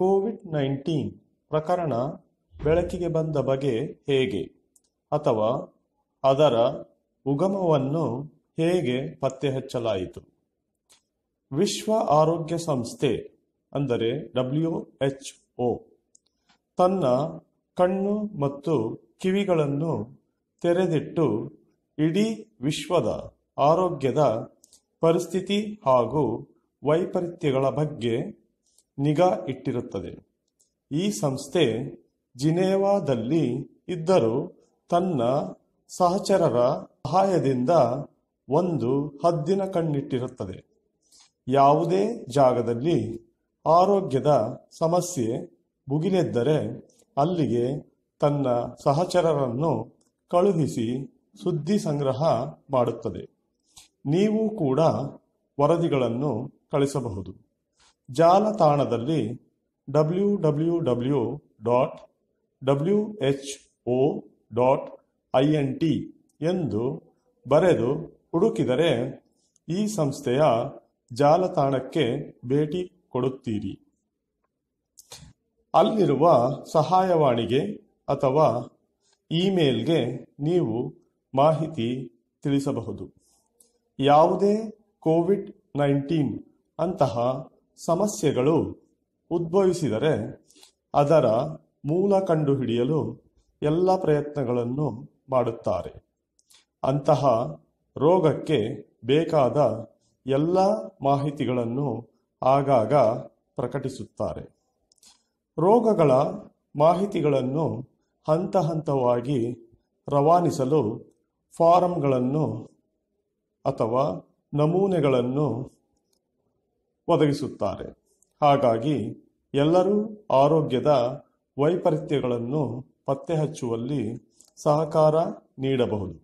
Covid nineteen ಪ್ರಕರಣ ಬೆಳಕಿಗೆ ಬಂದ ಬಗೆ ಹೇಗೆ ಅಥವಾ ಅದರ ಉಗಮವನ್ನು ಹೇಗೆ ಪತ್ತೆ ಹಚ್ಚಲಾಯಿತು ವಿಶ್ವ ಆರೋಗ್ಯ ಸಂಸ್ಥೆ ಅಂದರೆ ಡಬ್ಲ್ಯೂ ಎಚ್ ಒ ತನ್ನ ಕಣ್ಣು ಮತ್ತು ಕಿವಿಗಳನ್ನು ತೆರೆದಿಟ್ಟು ಇಡೀ ವಿಶ್ವದ ಆರೋಗ್ಯದ ಪರಿಸ್ಥಿತಿ ಹಾಗೂ ವೈಪರೀತ್ಯಗಳ ಬಗ್ಗೆ ನಿಗಾ ಇಟ್ಟಿರುತ್ತದೆ ಈ ಸಂಸ್ಥೆ ಜಿನೇವಾದಲ್ಲಿ ಇದ್ದರೂ ತನ್ನ ಸಹಚರರ ಸಹಾಯದಿಂದ ಒಂದು ಹದ್ದಿನ ಕಣ್ಣಿಟ್ಟಿರುತ್ತದೆ ಯಾವುದೇ ಜಾಗದಲ್ಲಿ ಆರೋಗ್ಯದ ಸಮಸ್ಯೆ ಭುಗಿಲೆದ್ದರೆ ಅಲ್ಲಿಗೆ ತನ್ನ ಸಹಚರರನ್ನು ಕಳುಹಿಸಿ ಸುದ್ದಿ ಸಂಗ್ರಹ ಮಾಡುತ್ತದೆ ನೀವು ಕೂಡ ವರದಿಗಳನ್ನು ಕಳಿಸಬಹುದು ಜಾಲತಾಣದಲ್ಲಿ W W W dot W H O dot I N T ಎಂದು ಬರೆದು ಹುಡುಕಿದರೆ ಈ ಸಂಸ್ಥೆಯ ಜಾಲತಾಣಕ್ಕೆ ಭೇಟಿ ಕೊಡುತ್ತೀರಿ ಅಲ್ಲಿರುವ ಸಹಾಯವಾಣಿಗೆ ಅಥವಾ ಇಮೇಲ್ಗೆ ನೀವು ಮಾಹಿತಿ ತಿಳಿಸಬಹುದು ಯಾವುದೇ ಕೋವಿಡ್ ನೈನ್ಟೀನ್ ಅಂತಹ ಸಮಸ್ಯೆಗಳು ಉದ್ಭವಿಸಿದರೆ ಅದರ ಮೂಲ ಕಂಡುಹಿಡಿಯಲು ಎಲ್ಲ ಪ್ರಯತ್ನಗಳನ್ನು ಮಾಡುತ್ತಾರೆ ಅಂತಹ ರೋಗಕ್ಕೆ ಬೇಕಾದ ಎಲ್ಲ ಮಾಹಿತಿಗಳನ್ನು ಆಗಾಗ ಪ್ರಕಟಿಸುತ್ತಾರೆ ರೋಗಗಳ ಮಾಹಿತಿಗಳನ್ನು ಹಂತ ಹಂತವಾಗಿ ರವಾನಿಸಲು ಫಾರಂಗಳನ್ನು ಅಥವಾ ನಮೂನೆಗಳನ್ನು ಒದಗಿಸುತ್ತಾರೆ ಹಾಗಾಗಿ ಎಲ್ಲರೂ ಆರೋಗ್ಯದ ವೈಪರೀತ್ಯಗಳನ್ನು ಪತ್ತೆ ಹಚ್ಚುವಲ್ಲಿ ಸಹಕಾರ ನೀಡಬಹುದು